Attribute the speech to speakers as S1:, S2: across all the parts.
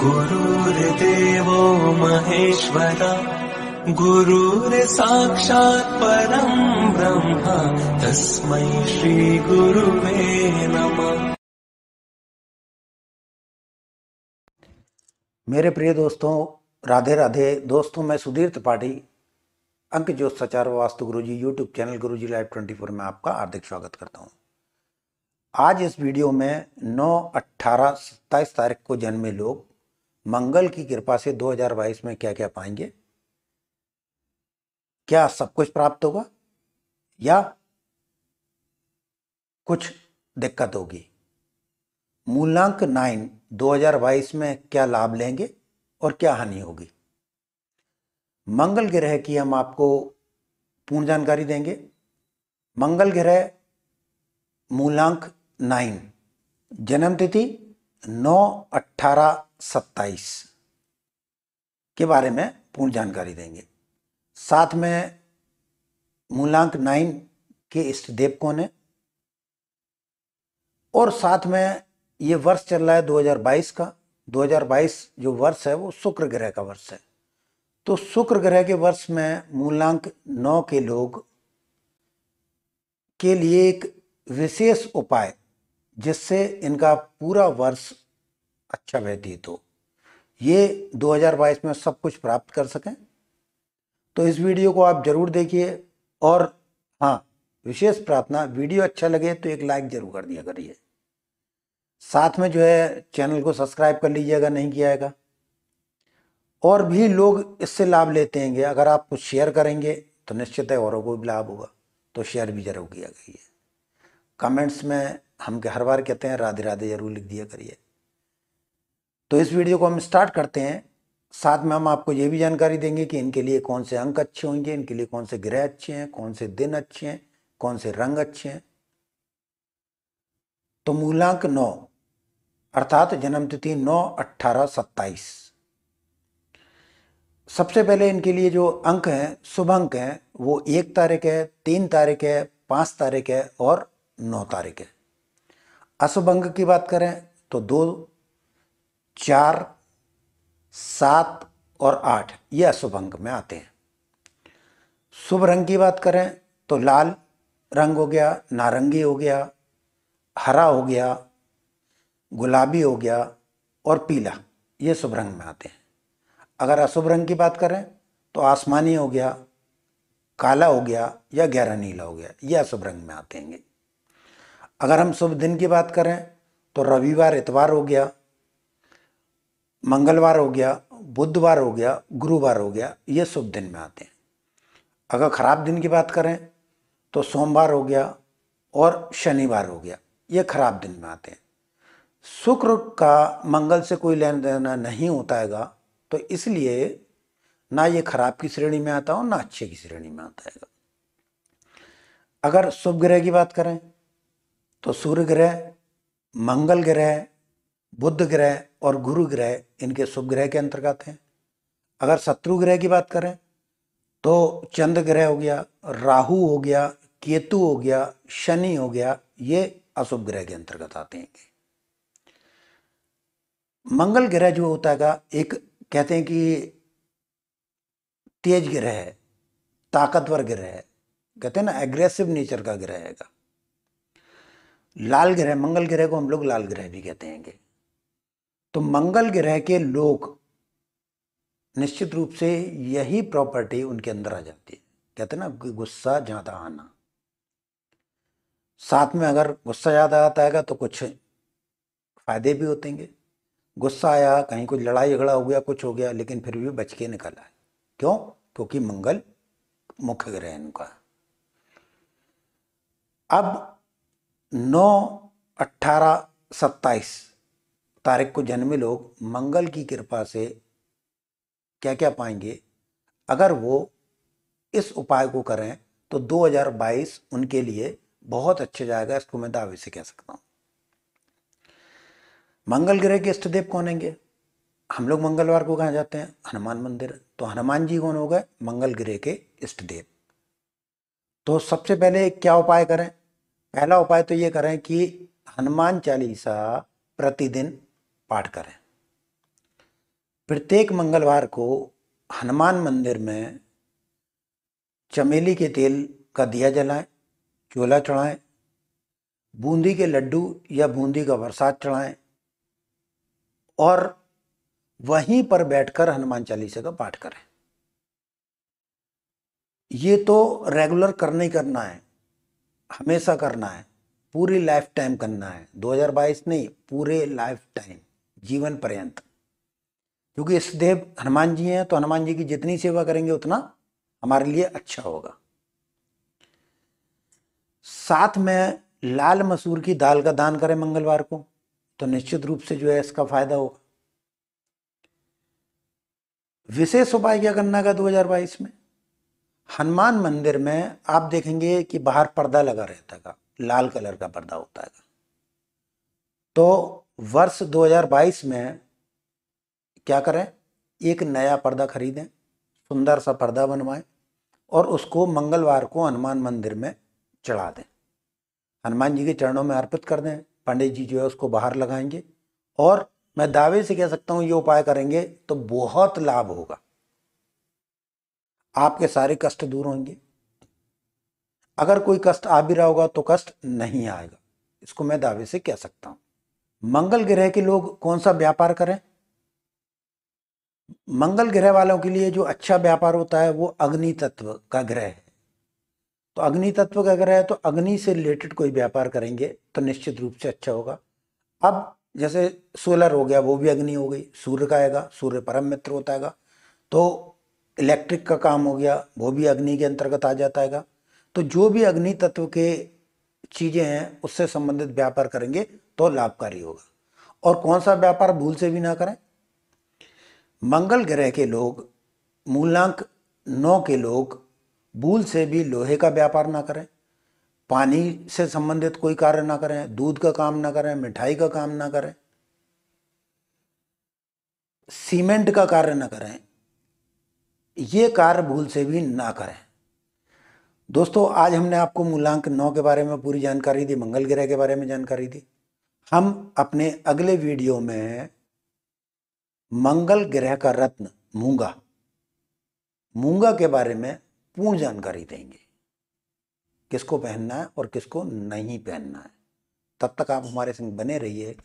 S1: गुरुर्देवो महेश्वरा गुरुर्साक्षात् परम ब्रह्म श्री श्रीगुरुवे नम मेरे प्रिय दोस्तों राधे राधे दोस्तों मैं सुधीर त्रिपाठी अंक जो सचार वास्तु गुरु जी यूट्यूब चैनल गुरु जी लाइव ट्वेंटी फोर में आपका हार्दिक स्वागत करता हूँ आज इस वीडियो में 9, 18, 27 तारीख को जन्मे लोग मंगल की कृपा से 2022 में क्या क्या पाएंगे क्या सब कुछ प्राप्त होगा या कुछ दिक्कत होगी मूलांक नाइन 2022 में क्या लाभ लेंगे और क्या हानि होगी मंगल ग्रह की हम आपको पूर्ण जानकारी देंगे मंगल ग्रह मूलांक नाइन जन्म तिथि नौ अट्ठारह सत्ताईस के बारे में पूर्ण जानकारी देंगे साथ में मूलांक नाइन के इष्ट देव कौन है और साथ में ये वर्ष चल रहा है 2022 का 2022 जो वर्ष है वो शुक्र ग्रह का वर्ष है तो शुक्र ग्रह के वर्ष में मूलांक नौ के लोग के लिए एक विशेष उपाय जिससे इनका पूरा वर्ष अच्छा व्यतीत हो ये 2022 में सब कुछ प्राप्त कर सकें तो इस वीडियो को आप ज़रूर देखिए और हाँ विशेष प्रार्थना वीडियो अच्छा लगे तो एक लाइक ज़रूर कर दिया करिए साथ में जो है चैनल को सब्सक्राइब कर लीजिएगा नहीं किया है और भी लोग इससे लाभ लेते हैं अगर आप कुछ शेयर करेंगे तो निश्चित है औरों को भी लाभ होगा तो शेयर भी जरूर किया गई है कमेंट्स में हम हर बार कहते हैं राधे राधे जरूर लिख दिया करिए तो इस वीडियो को हम स्टार्ट करते हैं साथ में हम आपको ये भी जानकारी देंगे कि इनके लिए कौन से अंक अच्छे होंगे इनके लिए कौन से ग्रह अच्छे हैं कौन से दिन अच्छे हैं कौन से रंग अच्छे हैं तो मूलांक नौ अर्थात जन्म तिथि नौ अट्ठारह सत्ताईस सबसे पहले इनके लिए जो अंक हैं शुभ अंक हैं वो एक तारीख है तीन तारीख है पाँच तारीख है और नौ तारीख है अशुभ अंग की बात करें तो दो चार सात और आठ ये अंग में आते हैं शुभ रंग की बात करें तो लाल रंग हो गया नारंगी हो गया हरा हो गया गुलाबी हो गया और पीला ये शुभ रंग में आते हैं अगर अशुभ रंग की बात करें तो आसमानी हो गया काला हो गया या गहरा नीला हो गया ये अशुभ रंग में आते हैं अगर हम शुभ दिन की बात करें तो रविवार इतवार हो गया मंगलवार हो गया बुधवार हो गया गुरुवार हो गया ये शुभ दिन में आते हैं अगर ख़राब दिन की बात करें तो सोमवार हो गया और शनिवार हो गया ये खराब दिन में आते हैं शुक्र का मंगल से कोई लेन देना नहीं होता हैगा तो इसलिए ना ये खराब की श्रेणी में आता हो ना अच्छे की श्रेणी में आता है अगर शुभ ग्रह की बात करें तो सूर्य ग्रह मंगल ग्रह बुद्ध ग्रह और गुरु ग्रह इनके शुभ ग्रह के अंतर्गत हैं अगर शत्रु ग्रह की बात करें तो चंद्र ग्रह हो गया राहु हो गया केतु हो गया शनि हो गया ये अशुभ ग्रह के अंतर्गत आते हैं मंगल ग्रह जो होता है एक कहते हैं कि तेज ग्रह है ताकतवर ग्रह है कहते हैं ना एग्रेसिव नेचर का ग्रह है लाल ग्रह मंगल ग्रह को हम लोग लाल ग्रह भी कहते हैं तो मंगल ग्रह के लोग निश्चित रूप से यही प्रॉपर्टी उनके अंदर आ जाती है कहते ना गुस्सा ज़्यादा आना साथ में अगर गुस्सा ज़्यादा आता है तो कुछ फ़ायदे भी होते हैं गुस्सा आया कहीं कुछ लड़ाई झगड़ा हो गया कुछ हो गया लेकिन फिर भी बच के निकल आए क्यों क्योंकि मंगल मुख्य ग्रह इनका अब नौ अट्ठारह सत्ताईस तारीख को जन्मे लोग मंगल की कृपा से क्या क्या पाएंगे अगर वो इस उपाय को करें तो 2022 उनके लिए बहुत अच्छे जाएगा इसको मैं दावे से कह सकता हूँ मंगल ग्रह के इष्ट देव कौन होंगे हम लोग मंगलवार को कहाँ जाते हैं हनुमान मंदिर तो हनुमान जी कौन हो गए मंगल ग्रह के इष्ट देव तो सबसे पहले क्या उपाय करें पहला उपाय तो ये करें कि हनुमान चालीसा प्रतिदिन पाठ करें प्रत्येक मंगलवार को हनुमान मंदिर में चमेली के तेल का दिया जलाएं चोला चढ़ाएं बूंदी के लड्डू या बूंदी का बरसात चढ़ाएं और वहीं पर बैठकर हनुमान चालीसा का पाठ करें ये तो रेगुलर करना ही करना है हमेशा करना है पूरी लाइफ टाइम करना है 2022 नहीं पूरे लाइफ टाइम जीवन पर्यंत क्योंकि इस देव हनुमान जी हैं तो हनुमान जी की जितनी सेवा करेंगे उतना हमारे लिए अच्छा होगा साथ में लाल मसूर की दाल का दान करें मंगलवार को तो निश्चित रूप से जो है इसका फायदा होगा विशेष उपाय क्या करना का 2022 में हनुमान मंदिर में आप देखेंगे कि बाहर पर्दा लगा रहता है लाल कलर का पर्दा होता है तो वर्ष 2022 में क्या करें एक नया पर्दा खरीदें सुंदर सा पर्दा बनवाएं और उसको मंगलवार को हनुमान मंदिर में चढ़ा दें हनुमान जी के चरणों में अर्पित कर दें पंडित जी जो है उसको बाहर लगाएंगे और मैं दावे से कह सकता हूँ ये उपाय करेंगे तो बहुत लाभ होगा आपके सारे कष्ट दूर होंगे अगर कोई कष्ट आ भी रहा होगा तो कष्ट नहीं आएगा इसको मैं दावे से कह सकता हूं मंगल ग्रह के लोग कौन सा व्यापार करें मंगल ग्रह वालों के लिए जो अच्छा व्यापार होता है वो अग्नि तत्व का ग्रह है तो अग्नि तत्व का ग्रह है तो अग्नि से रिलेटेड कोई व्यापार करेंगे तो निश्चित रूप से अच्छा होगा अब जैसे सोलर हो गया वो भी अग्नि हो गई सूर्य का आएगा सूर्य परम मित्र होता है तो इलेक्ट्रिक का काम हो गया वो भी अग्नि के अंतर्गत आ जाता है तो जो भी अग्नि तत्व के चीज़ें हैं उससे संबंधित व्यापार करेंगे तो लाभकारी होगा और कौन सा व्यापार भूल से भी ना करें मंगल ग्रह के लोग मूलांक नौ के लोग भूल से भी लोहे का व्यापार ना करें पानी से संबंधित कोई कार्य ना करें दूध का काम ना करें मिठाई का काम ना करें सीमेंट का कार्य ना करें ये कार्य भूल से भी ना करें दोस्तों आज हमने आपको मूलांक नौ के बारे में पूरी जानकारी दी मंगल ग्रह के बारे में जानकारी दी हम अपने अगले वीडियो में मंगल ग्रह का रत्न मूंगा मूंगा के बारे में पूर्ण जानकारी देंगे किसको पहनना है और किसको नहीं पहनना है तब तक आप हमारे संग बने रहिए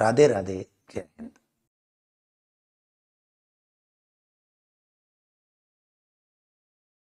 S1: राधे राधे जय हिंद